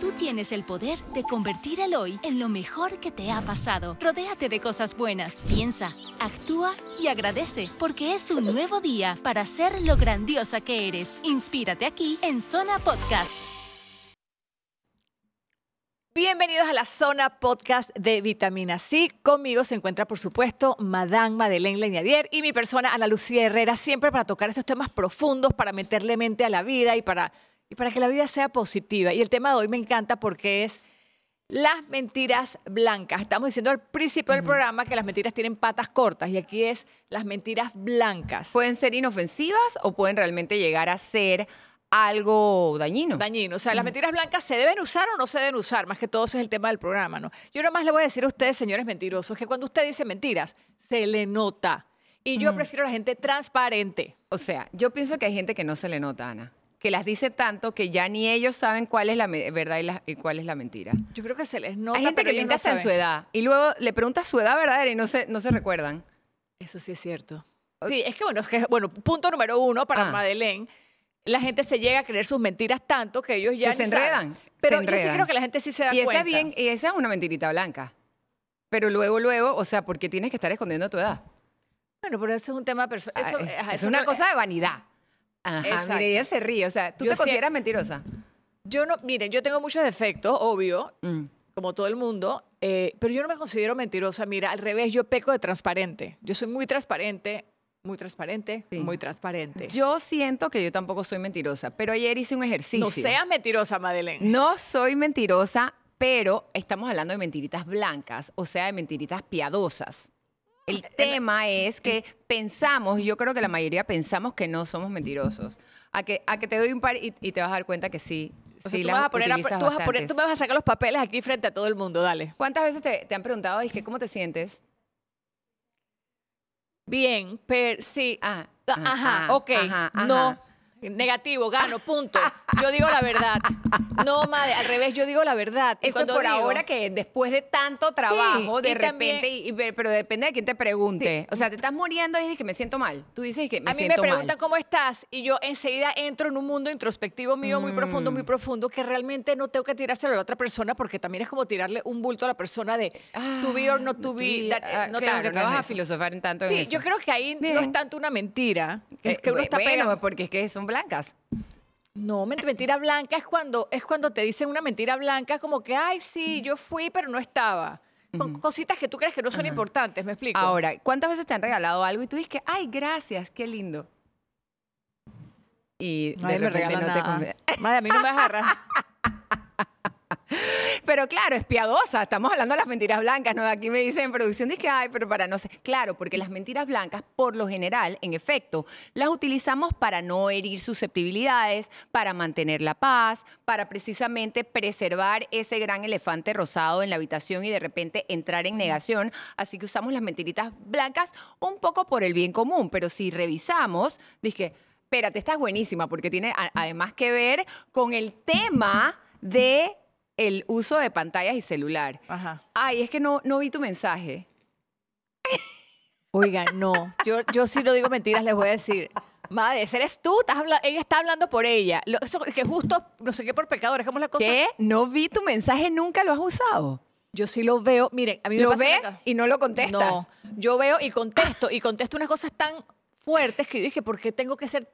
Tú tienes el poder de convertir el hoy en lo mejor que te ha pasado. Rodéate de cosas buenas, piensa, actúa y agradece, porque es un nuevo día para ser lo grandiosa que eres. Inspírate aquí en Zona Podcast. Bienvenidos a la zona podcast de Vitamina C. Conmigo se encuentra, por supuesto, Madame Madeleine Leñadier y mi persona, Ana Lucía Herrera, siempre para tocar estos temas profundos, para meterle mente a la vida y para para que la vida sea positiva. Y el tema de hoy me encanta porque es las mentiras blancas. Estamos diciendo al principio del programa que las mentiras tienen patas cortas y aquí es las mentiras blancas. Pueden ser inofensivas o pueden realmente llegar a ser algo dañino. Dañino. O sea, las mentiras blancas se deben usar o no se deben usar. Más que todo ese es el tema del programa, ¿no? Yo más le voy a decir a ustedes, señores mentirosos, que cuando usted dice mentiras, se le nota. Y yo prefiero a la gente transparente. O sea, yo pienso que hay gente que no se le nota, Ana que las dice tanto que ya ni ellos saben cuál es la verdad y, cuál es la mentira. Yo creo que se les nota. Hay gente que pinta en su edad y luego le preguntas su edad verdadera y no se, no se recuerdan. Eso sí es cierto. Sí, es que bueno, es que, bueno punto número uno para ah. Madeleine la gente se llega a creer sus mentiras tanto que ellos ya se enredan. Pero yo sí creo que la gente sí se da cuenta. bien, y esa es una mentirita blanca. Pero luego, luego, o sea, ¿por qué tienes que estar escondiendo tu edad? Bueno, pero eso es un tema personal. Ah, es, una cosa de vanidad. Ajá, mire, ella se ríe. O sea, ¿tú te consideras mentirosa? Yo no, miren, yo tengo muchos defectos, obvio, mm. como todo el mundo, eh, pero yo no me considero mentirosa. Mira, al revés, yo peco de transparente. Yo soy muy transparente, muy transparente, muy transparente. Yo siento que yo tampoco soy mentirosa, pero ayer hice un ejercicio. No seas mentirosa, Madeleine. No soy mentirosa, pero estamos hablando de mentiritas blancas, o sea, de mentiritas piadosas. El tema es que pensamos, y yo creo que la mayoría pensamos que no somos mentirosos. A que, a que te doy un par y, te vas a dar cuenta que sí. O sea, tú, a poner, vas a me vas a sacar los papeles aquí frente a todo el mundo, dale. ¿Cuántas veces te, han preguntado, es que cómo te sientes? Bien, pero sí. Ah, ah, ajá, ah, ok. No, negativo, gano, punto. Yo digo la verdad. No, madre, al revés, yo digo la verdad. Eso Eso por ahora que después de tanto trabajo, de repente, pero depende de quién te pregunte. O sea, te estás muriendo y dices que me siento mal. Tú dices que me siento mal. A mí me preguntan cómo estás y yo enseguida entro en un mundo introspectivo mío, muy profundo, muy mm. profundo, que realmente no tengo que tirárselo a la otra persona porque también es como tirarle un bulto a la persona de tuvieron to be or no ah, ah, te vas a filosofar en tanto en sí, yo creo que ahí no es tanto una mentira, es eh, que uno está pena. porque es que es un blancas. No, mentira blanca es cuando, es cuando te dicen una mentira blanca como que, ay, sí, mm. yo fui, pero no estaba. Con cositas que tú crees que no son importantes, ¿me explico? Ahora, ¿cuántas veces te han regalado algo y tú dices que, ay, gracias, qué lindo? Y de repente no te Madre, a mí no me vas Pero claro, es piadosa. Estamos hablando de las mentiras blancas, ¿no? Aquí me dicen en producción, dice, ay, pero para no sé. Claro, porque las mentiras blancas, por lo general, en efecto, las utilizamos para no herir susceptibilidades, para mantener la paz, para precisamente preservar ese gran elefante rosado en la habitación y de repente entrar en negación. Así que usamos las mentiritas blancas un poco por el bien común, pero si revisamos, dije, espérate, esta es buenísima porque tiene además que ver con el tema de el uso de pantallas y celular. Ajá. Ay, es que no, no vi tu mensaje. Oiga, no. Yo, yo sí si no digo mentiras, les voy a decir. Madre, eres tú, ella está hablando por ella. eso, es que justo, no sé qué por pecado, dejamos la cosa? ¿Qué? No vi tu mensaje, nunca lo has usado. Yo sí lo veo, miren, a mí me ¿Lo ves y no lo contestas? No, yo veo y contesto, y contesto unas cosas tan fuertes que dije, ¿por qué tengo que ser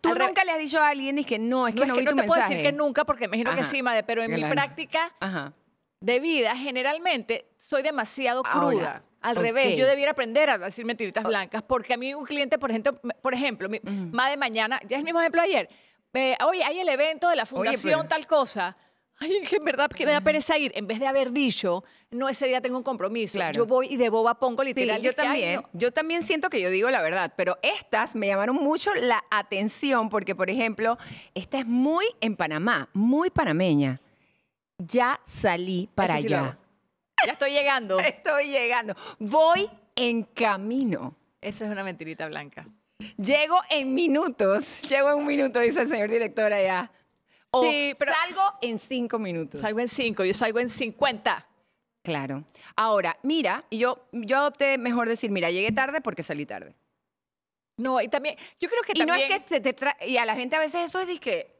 Tú nunca le has dicho a alguien, es que no, es que no, no vi no te puedo decir que nunca, porque me imagino que sí, Made, pero en mi práctica de vida, generalmente, soy demasiado cruda. Al revés, yo debiera aprender a decir mentiritas blancas, porque a mí un cliente, por ejemplo, por ejemplo, más de mañana, ya es mi mismo ejemplo de ayer, eh, oye, hay el evento de la fundación tal cosa ay, que en verdad que me da pereza ir. En vez de haber dicho, no, ese día tengo un compromiso. Yo voy y de boba pongo literal. yo también. Yo también siento que yo digo la verdad, pero estas me llamaron mucho la atención porque, por ejemplo, esta es muy en Panamá, muy panameña. Ya salí para allá. Ya estoy llegando. estoy llegando. Voy en camino. Esa es una mentirita blanca. Llego en minutos. Llego en un minuto, dice el señor director allá. O salgo en cinco minutos. Salgo en cinco, yo salgo en cincuenta. Claro. Ahora, mira, yo, yo opté mejor decir, mira, llegué tarde porque salí tarde. No, y también, yo creo que y No es que y a la gente a veces eso es de que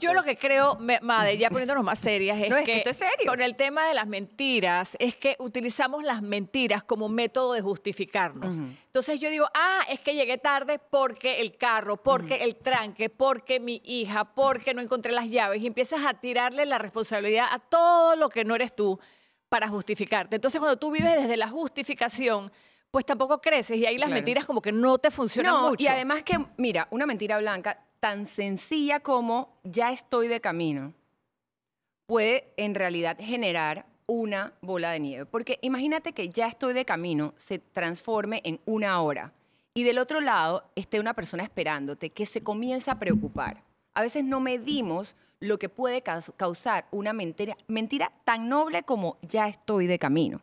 yo lo pues. que creo, Madre, ya poniéndonos más serias, es, que, con el tema de las mentiras, es que utilizamos las mentiras como método de justificarnos. Entonces yo digo, ah, es que llegué tarde porque el carro, porque el tranque, porque mi hija, porque no encontré las llaves. Y empiezas a tirarle la responsabilidad a todo lo que no eres tú para justificarte. Entonces cuando tú vives desde la justificación, pues tampoco creces y ahí las mentiras como que no te funcionan mucho. Y además que, mira, una mentira blanca tan sencilla como ya estoy de camino puede en realidad generar una bola de nieve. Porque imagínate que ya estoy de camino se transforme en una hora y del otro lado esté una persona esperándote que se comienza a preocupar. A veces no medimos lo que puede causar una mentira, mentira tan noble como ya estoy de camino.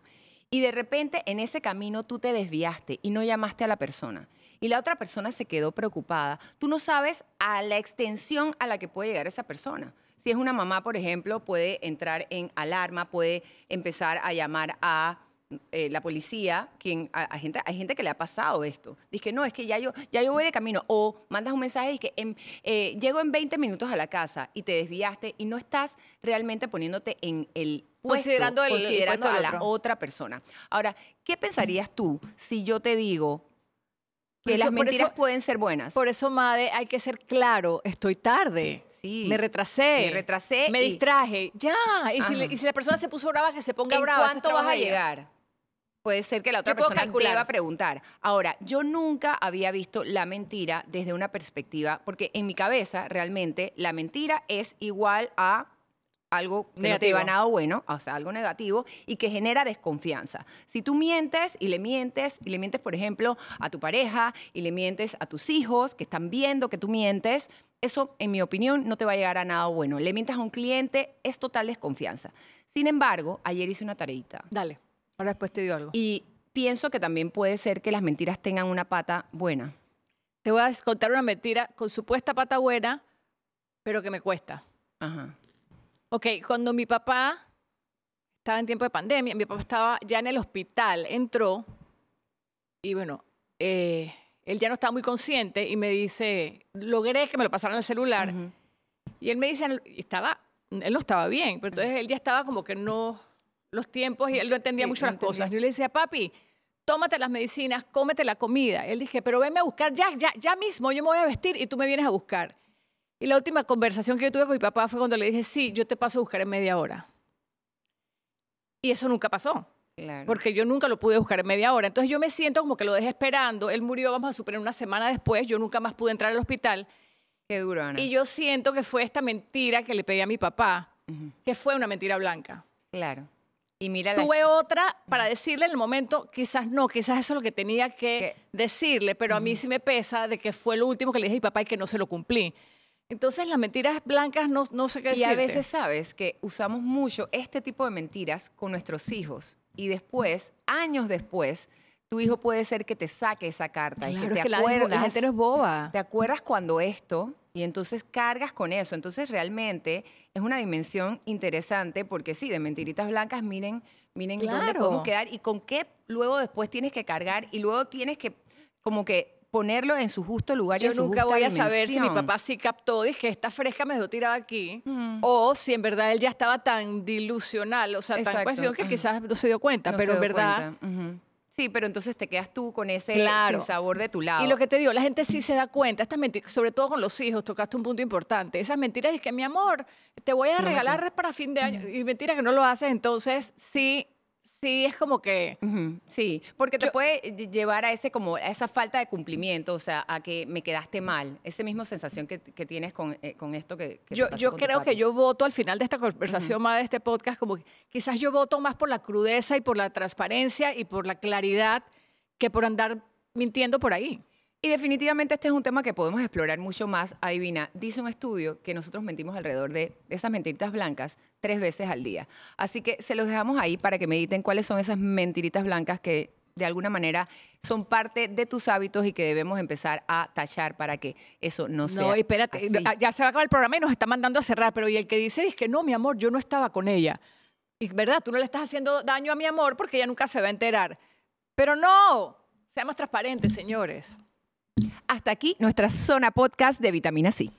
Y de repente en ese camino tú te desviaste y no llamaste a la persona y la otra persona se quedó preocupada, tú no sabes a la extensión a la que puede llegar esa persona. Si es una mamá, por ejemplo, puede entrar en alarma, puede empezar a llamar a eh, la policía, quien, a, gente, hay gente que le ha pasado esto. Dice, no, es que ya yo, ya yo voy de camino. O mandas un mensaje, dice, que eh, llego en 20 minutos a la casa y te desviaste y no estás realmente poniéndote en el puesto, considerando, a la otra persona. Ahora, ¿qué pensarías tú si yo te digo, que las mentiras pueden ser buenas. Por eso, madre, hay que ser claro, estoy tarde. Sí. Me retrasé. Me retrasé. Me distraje. Ya. Y si, la persona se puso brava, que se ponga ¿En brava. ¿Cuánto vas a llegar? Puede ser que la otra persona iba a preguntar. Ahora, yo nunca había visto la mentira desde una perspectiva, porque en mi cabeza realmente la mentira es igual a algo que no te lleva nada bueno, o sea, algo negativo, y que genera desconfianza. Si tú mientes y le mientes, y le mientes, por ejemplo, a tu pareja, y le mientes a tus hijos que están viendo que tú mientes, eso, en mi opinión, no te va a llegar a nada bueno. Le mientes a un cliente, es total desconfianza. Sin embargo, ayer hice una tareita. Dale, ahora después te digo algo. Y pienso que también puede ser que las mentiras tengan una pata buena. Te voy a contar una mentira con supuesta pata buena, pero que me cuesta. Ajá. Ok, cuando mi papá estaba en tiempo de pandemia, mi papá estaba ya en el hospital, entró y bueno, eh, él ya no estaba muy consciente y me dice, logré que me lo pasaran al celular. Y él me dice, estaba, él no estaba bien, pero entonces él ya estaba como que no, los tiempos y él no entendía mucho las cosas. Yo le decía, papi, tómate las medicinas, cómete la comida. Él dije, pero venme a buscar ya, ya, ya mismo, yo me voy a vestir y tú me vienes a buscar. Y la última conversación que yo tuve con mi papá fue cuando le dije, sí, yo te paso a buscar en media hora. Y eso nunca pasó. Porque yo nunca lo pude buscar en media hora. Entonces yo me siento como que lo dejé esperando. Él murió, vamos a suponer, una semana después. Yo nunca más pude entrar al hospital. Qué duro, Ana. Y yo siento que fue esta mentira que le pedí a mi papá, que fue una mentira blanca. Claro. Y mira la... Tuve otra para decirle en el momento, quizás no, quizás eso es lo que tenía que decirle, pero a mí sí me pesa de que fue lo último que le dije a mi papá y que no se lo cumplí. Entonces las mentiras blancas no, no sé qué Y a veces sabes que usamos mucho este tipo de mentiras con nuestros hijos y después, años después, tu hijo puede ser que te saque esa carta y que te acuerdas. la, gente no es boba. Te acuerdas cuando esto y entonces cargas con eso. Entonces realmente es una dimensión interesante porque sí, de mentiritas blancas, miren, miren dónde podemos quedar y con qué luego después tienes que cargar y luego tienes que como que ponerlo en su justo lugar Yo nunca voy a saber si mi papá sí captó, dije, esta fresca me dejó tirada aquí, mm. o si en verdad él ya estaba tan dilucional, o sea, tan cuestión que quizás no se dio cuenta, pero en verdad... Sí, pero entonces te quedas tú con ese sabor de tu lado. Y lo que te digo, la gente sí se da cuenta, sobre todo con los hijos, tocaste un punto importante. Esas mentiras es que mi amor, te voy a regalar para fin de año, y mentira que no lo haces, entonces sí sí es como que... sí, porque te puede llevar a, ese, como, a esa falta de cumplimiento, o sea, a que me quedaste mal, esa misma sensación que, tienes con, eh, con, esto que... yo, yo creo que yo voto al final de esta conversación, más de este podcast, como quizás yo voto más por la crudeza y por la transparencia y por la claridad que por andar mintiendo por ahí. Y definitivamente este es un tema que podemos explorar mucho más. Adivina, dice un estudio que nosotros mentimos alrededor de esas mentiritas blancas tres veces al día. Así que se los dejamos ahí para que mediten cuáles son esas mentiritas blancas que de alguna manera son parte de tus hábitos y que debemos empezar a tachar para que eso no, sea. No, espérate, ya se va a acabar el programa y nos está mandando a cerrar, pero y el que dice es que no, mi amor, yo no estaba con ella. Y verdad, tú no le estás haciendo daño a mi amor porque ella nunca se va a enterar. Pero no, seamos transparentes, señores. Hasta aquí nuestra zona podcast de vitamina C.